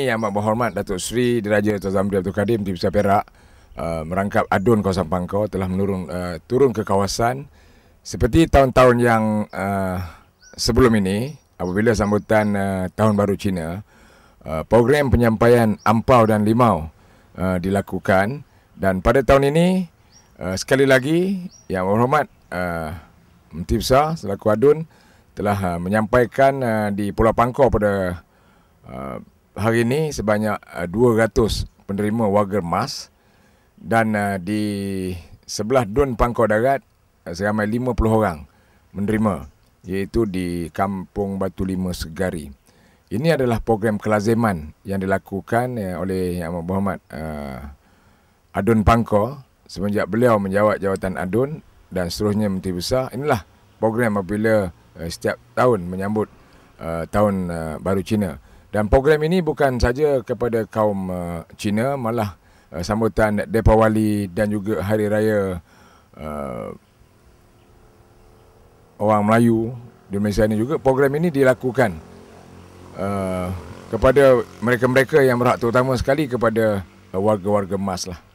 Yang amat berhormat Datuk Sri Diraja Tuan Zamri Abdul Kadim di Pusat Perak uh, merangkap adun kawasan Pangkau telah menurun uh, turun ke kawasan seperti tahun-tahun yang uh, sebelum ini apabila sambutan uh, tahun baru Cina uh, program penyampaian ampau dan limau uh, dilakukan dan pada tahun ini uh, sekali lagi yang berhormat uh, Menteri Besar selaku adun telah uh, menyampaikan uh, di Pulau Pangkau pada uh, hari ini sebanyak 200 uh, penerima warga emas dan uh, di sebelah Dun Pangkor Darat uh, seramai 50 orang menerima iaitu di Kampung Batu Lima Segari. Ini adalah program kelaziman yang dilakukan oleh Yang Amat Berhormat Adun Pangkor semenjak beliau menjawat jawatan Adun dan seterusnya Menteri Besar. Inilah program apabila setiap tahun menyambut tahun baru Cina. Dan program ini bukan saja kepada kaum uh, Cina malah uh, sambutan Deepawali dan juga hari raya uh, orang Melayu di Malaysia ini juga program ini dilakukan uh, kepada mereka-mereka yang berhak terutama sekali kepada uh, warga-warga emas lah.